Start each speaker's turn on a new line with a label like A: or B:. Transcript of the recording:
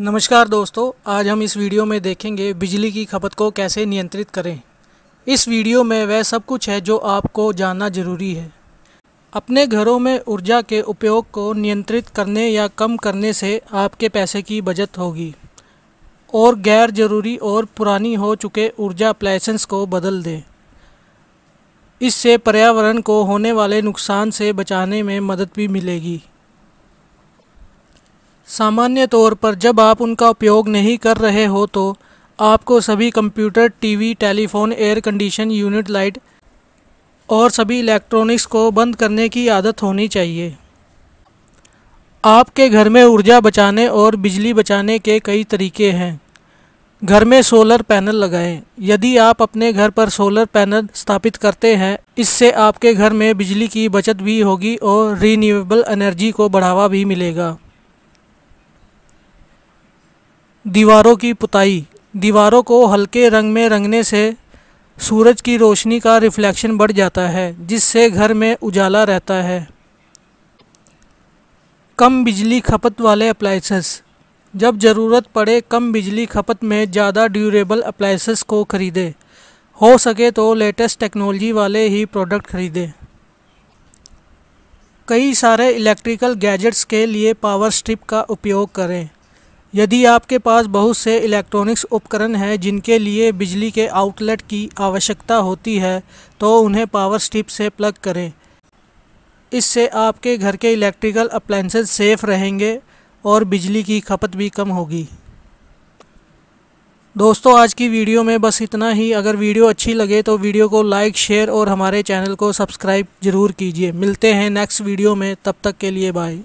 A: नमस्कार दोस्तों आज हम इस वीडियो में देखेंगे बिजली की खपत को कैसे नियंत्रित करें इस वीडियो में वह सब कुछ है जो आपको जानना जरूरी है अपने घरों में ऊर्जा के उपयोग को नियंत्रित करने या कम करने से आपके पैसे की बचत होगी और गैर जरूरी और पुरानी हो चुके ऊर्जा अप्लाइसेंस को बदल दें इससे पर्यावरण को होने वाले नुकसान से बचाने में मदद भी मिलेगी सामान्य तौर पर जब आप उनका उपयोग नहीं कर रहे हो तो आपको सभी computer TV, telephone air condition unit light और सभी इलेक्ट्रॉनिक्स को बंद करने की आदत होनी चाहिए आपके घर में ऊर्जा बचाने और बिजली बचाने के कई तरीके हैं घर में सोलर पैनल लगाएं यदि आप अपने घर पर सोलर पैनल स्थापित करते हैं इससे आपके घर में बिजली की बचत भी होगी और रीन्यूएबल एनर्जी को बढ़ावा भी मिलेगा दीवारों की पुताई दीवारों को हल्के रंग में रंगने से सूरज की रोशनी का रिफ्लेक्शन बढ़ जाता है जिससे घर में उजाला रहता है कम बिजली खपत वाले अप्लाइसेस जब ज़रूरत पड़े कम बिजली खपत में ज़्यादा ड्यूरेबल अप्लाइसेस को ख़रीदें हो सके तो लेटेस्ट टेक्नोलॉजी वाले ही प्रोडक्ट ख़रीदें कई सारे इलेक्ट्रिकल गैजेट्स के लिए पावर स्ट्रिप का उपयोग करें यदि आपके पास बहुत से इलेक्ट्रॉनिक्स उपकरण हैं जिनके लिए बिजली के आउटलेट की आवश्यकता होती है तो उन्हें पावर स्ट्रिप से प्लग करें इससे आपके घर के इलेक्ट्रिकल अप्लाइंस सेफ रहेंगे और बिजली की खपत भी कम होगी दोस्तों आज की वीडियो में बस इतना ही अगर वीडियो अच्छी लगे तो वीडियो को लाइक शेयर और हमारे चैनल को सब्सक्राइब ज़रूर कीजिए मिलते हैं नेक्स्ट वीडियो में तब तक के लिए बाय